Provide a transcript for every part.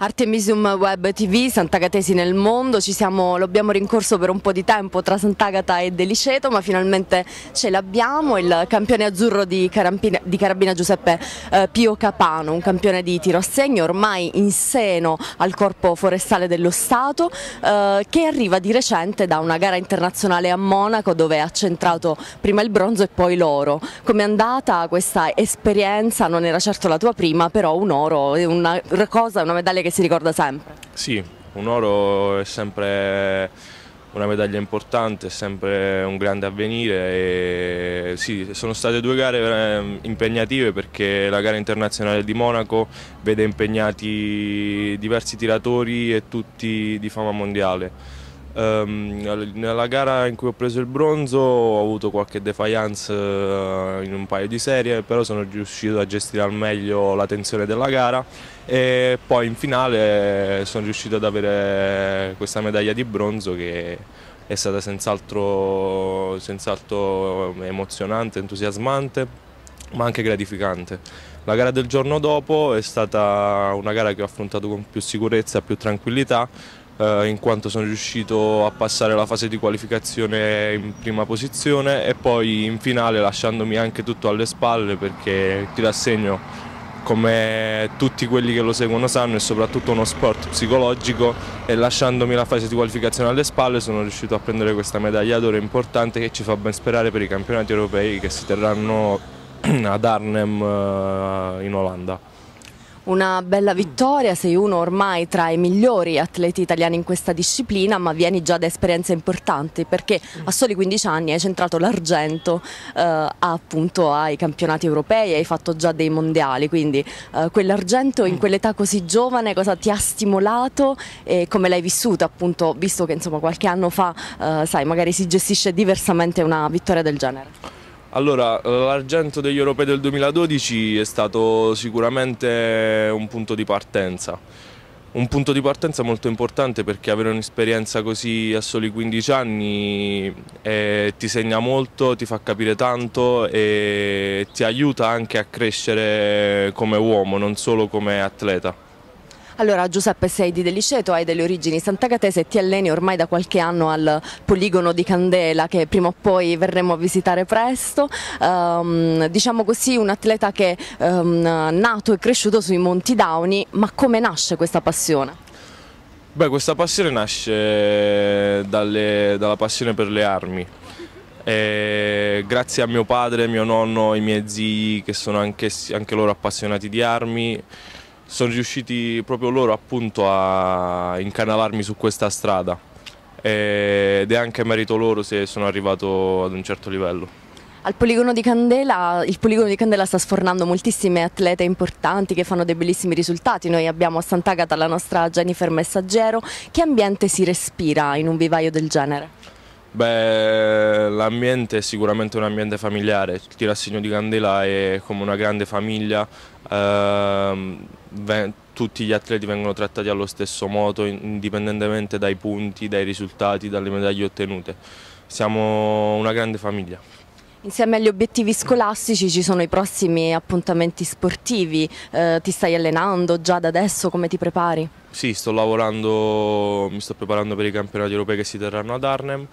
Artemisium Web TV, Sant'Agatesi nel mondo, siamo, lo rincorso per un po' di tempo tra Sant'Agata e Deliceto ma finalmente ce l'abbiamo, il campione azzurro di, di Carabina Giuseppe eh, Pio Capano, un campione di tiro a segno ormai in seno al Corpo Forestale dello Stato eh, che arriva di recente da una gara internazionale a Monaco dove ha centrato prima il bronzo e poi l'oro. Com'è andata questa esperienza? Non era certo la tua prima però un oro, una cosa, una medaglia che che si ricorda sempre. Sì, un oro è sempre una medaglia importante, è sempre un grande avvenire. E sì, sono state due gare eh, impegnative perché la gara internazionale di Monaco vede impegnati diversi tiratori e tutti di fama mondiale. Ehm, nella gara in cui ho preso il bronzo ho avuto qualche defiance eh, in un paio di serie, però sono riuscito a gestire al meglio la tensione della gara e poi in finale sono riuscito ad avere questa medaglia di bronzo che è stata senz'altro senz emozionante, entusiasmante ma anche gratificante. La gara del giorno dopo è stata una gara che ho affrontato con più sicurezza, più tranquillità eh, in quanto sono riuscito a passare la fase di qualificazione in prima posizione e poi in finale lasciandomi anche tutto alle spalle perché ti rassegno come tutti quelli che lo seguono sanno è soprattutto uno sport psicologico e lasciandomi la fase di qualificazione alle spalle sono riuscito a prendere questa medaglia d'oro importante che ci fa ben sperare per i campionati europei che si terranno ad Arnhem eh, in Olanda. Una bella vittoria, sei uno ormai tra i migliori atleti italiani in questa disciplina, ma vieni già da esperienze importanti perché a soli 15 anni hai centrato l'argento eh, appunto ai campionati europei, hai fatto già dei mondiali, quindi eh, quell'argento in mm. quell'età così giovane cosa ti ha stimolato e come l'hai vissuta appunto, visto che insomma qualche anno fa, eh, sai, magari si gestisce diversamente una vittoria del genere? Allora, eh, l'argento degli europei del 2012 è stato sicuramente un punto di partenza. Un punto di partenza molto importante perché avere un'esperienza così a soli 15 anni eh, ti segna molto, ti fa capire tanto e ti aiuta anche a crescere come uomo, non solo come atleta. Allora Giuseppe sei di Liceto, hai delle origini sant'Agatese e ti alleni ormai da qualche anno al poligono di Candela che prima o poi verremo a visitare presto, um, diciamo così un atleta che è um, ehm, nato e cresciuto sui Monti Downi, ma come nasce questa passione? Beh, questa passione nasce dalle, dalla passione per le armi. E grazie a mio padre, mio nonno, i miei zii che sono anche, anche loro appassionati di armi sono riusciti proprio loro appunto a incanalarmi su questa strada eh, ed è anche merito loro se sono arrivato ad un certo livello. Al poligono di Candela, il poligono di Candela sta sfornando moltissime atlete importanti che fanno dei bellissimi risultati. Noi abbiamo a Sant'Agata la nostra Jennifer Messaggero. Che ambiente si respira in un vivaio del genere? Beh, l'ambiente è sicuramente un ambiente familiare. Il tirassegno di Candela è come una grande famiglia. Ehm tutti gli atleti vengono trattati allo stesso modo indipendentemente dai punti, dai risultati, dalle medaglie ottenute. Siamo una grande famiglia. Insieme agli obiettivi scolastici ci sono i prossimi appuntamenti sportivi, eh, ti stai allenando già da adesso, come ti prepari? Sì, sto lavorando, mi sto preparando per i campionati europei che si terranno ad Arnhem,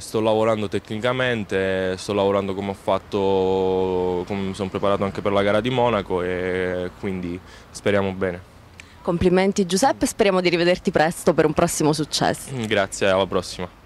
sto lavorando tecnicamente, sto lavorando come ho fatto, come mi sono preparato anche per la gara di Monaco e quindi speriamo bene. Complimenti Giuseppe, speriamo di rivederti presto per un prossimo successo. Grazie, alla prossima.